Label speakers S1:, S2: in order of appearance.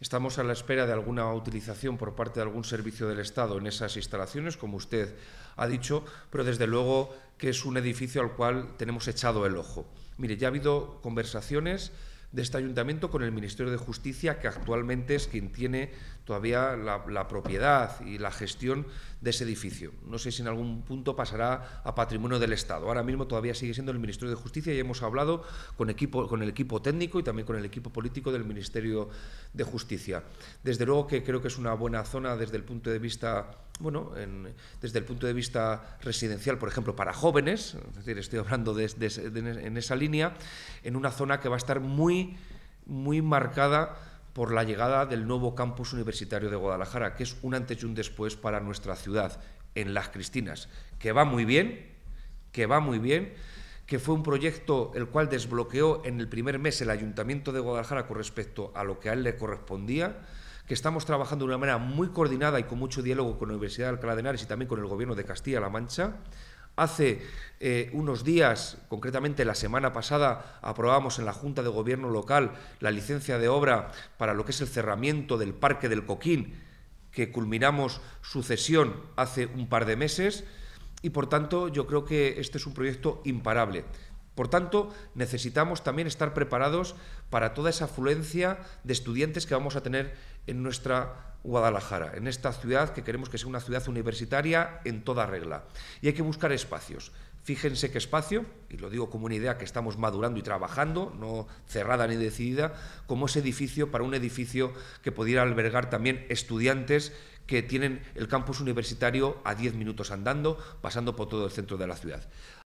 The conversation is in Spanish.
S1: Estamos a la espera de alguna utilización por parte de algún servicio del Estado en esas instalaciones, como usted ha dicho, pero desde luego que es un edificio al cual tenemos echado el ojo. Mire, ya ha habido conversaciones de este ayuntamiento con el Ministerio de Justicia, que actualmente es quien tiene todavía la, propiedad y la gestión de ese edificio. No sé si en algún punto pasará a patrimonio del Estado. Ahora mismo todavía sigue siendo el Ministerio de Justicia y hemos hablado con, equipo, con el equipo técnico y también con el equipo político del Ministerio de Justicia. Desde luego que creo que es una buena zona desde el punto de vista bueno, desde el punto de vista residencial, por ejemplo, para jóvenes, decir, estoy hablando en esa línea, en una zona que va a estar muy muy, marcada por la llegada del nuevo campus universitario de Guadalajara, que es un antes y un después para nuestra ciudad, en Las Cristinas, que va muy bien, que va muy bien, que fue un proyecto el cual desbloqueó en el primer mes el Ayuntamiento de Guadalajara con respecto a lo que a él le correspondía, que estamos trabajando de una manera muy coordinada y con mucho diálogo con la Universidad de Alcalá de Henares y también con el Gobierno de Castilla-La Mancha, Hace eh, unos días, concretamente la semana pasada, aprobamos en la Junta de Gobierno Local la licencia de obra para lo que es el cerramiento del Parque del Coquín, que culminamos su cesión hace un par de meses. Y por tanto, yo creo que este es un proyecto imparable. Por tanto, necesitamos también estar preparados para toda esa afluencia de estudiantes que vamos a tener en nuestra Guadalajara, en esta ciudad que queremos que sea una ciudad universitaria en toda regla. Y hay que buscar espacios. Fíjense qué espacio, y lo digo como una idea que estamos madurando y trabajando, no cerrada ni decidida, como ese edificio para un edificio que pudiera albergar también estudiantes que tienen el campus universitario a diez minutos andando, pasando por todo el centro de la ciudad.